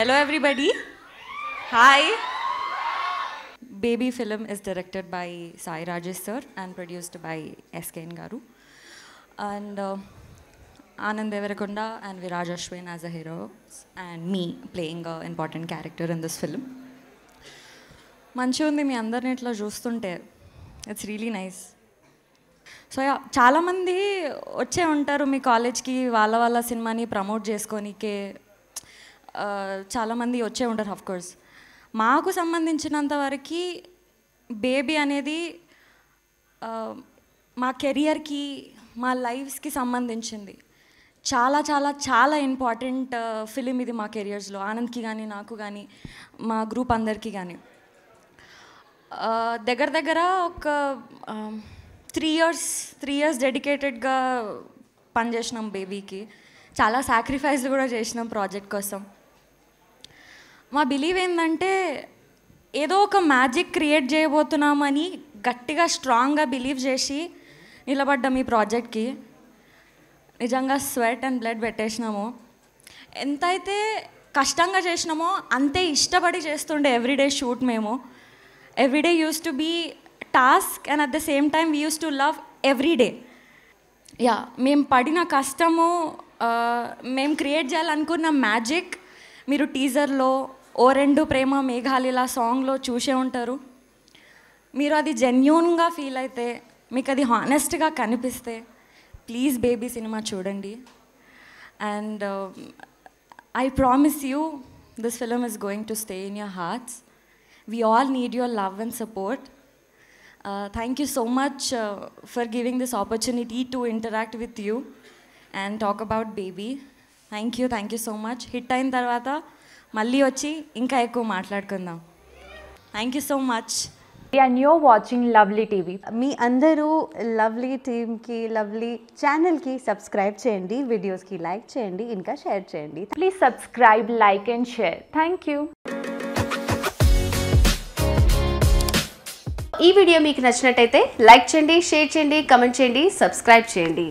hello everybody hi baby film is directed by Sai Rajesh sir and produced by S K N garu and Anand Deverakonda and Viraj Ashwin as a hero and me playing a important character in this film మంచిగా ఉంది మీ అందరిని ఇట్లా చూస్తుంటే it's really nice so చాలామంది వచ్చే ఉంటారు మీ కాలేజ్కి వాళ్ళ వాళ్ళ సినిమాని ప్రమోట్ చేసుకోనికే చాలామంది వచ్చే ఉంటారు కోర్స్ మాకు సంబంధించినంత వరకు బేబీ అనేది మా కెరియర్కి మా లైఫ్స్కి సంబంధించింది చాలా చాలా చాలా ఇంపార్టెంట్ ఫిలిం ఇది మా కెరియర్స్లో ఆనంద్కి కానీ నాకు కానీ మా గ్రూప్ అందరికీ కానీ దగ్గర దగ్గర ఒక త్రీ ఇయర్స్ త్రీ ఇయర్స్ డెడికేటెడ్గా పనిచేసినాం బేబీకి చాలా సాక్రిఫైస్ కూడా చేసినాం ప్రాజెక్ట్ కోసం మా బిలీవ్ ఏంటంటే ఏదో ఒక మ్యాజిక్ క్రియేట్ చేయబోతున్నామని గట్టిగా స్ట్రాంగ్గా బిలీవ్ చేసి నిలబడ్డాం ఈ ప్రాజెక్ట్కి నిజంగా స్వెట్ అండ్ బ్లడ్ పెట్టేసినాము ఎంత అయితే కష్టంగా చేసినామో అంతే ఇష్టపడి చేస్తుండే ఎవ్రీడే షూట్ మేము everyday use to be task and at the same time we use to love everyday yeah మేము పడిన కష్టము uh, మేము క్రియేట్ చేయాలనుకున్న మ్యాజిక్ మీరు టీజర్లో ఓ రెండు ప్రేమ మేఘాలిలా సాంగ్లో చూసే ఉంటారు మీరు అది జెన్యున్గా ఫీల్ అయితే మీకు అది హానెస్ట్గా కనిపిస్తే ప్లీజ్ బేబీ సినిమా చూడండి and I promise you this film is going to stay in your hearts we all need your love and support thank you so much for giving this opportunity to interact with you and talk about baby thank you thank you so much hit అయిన తర్వాత మళ్ళీ వచ్చి ఇంకా ఎక్కువ మాట్లాడుకుందాం thank you so much and your watching lovely TV మీ అందరూ lovely టీమ్కి లవ్లీ ఛానల్కి సబ్స్క్రైబ్ చేయండి వీడియోస్కి లైక్ చేయండి ఇంకా షేర్ చేయండి please subscribe like and share thank you ఈ వీడియో మీకు నచ్చినట్టయితే లైక్ చేయండి షేర్ చేయండి కమెంట్ చేయండి సబ్స్క్రైబ్ చేయండి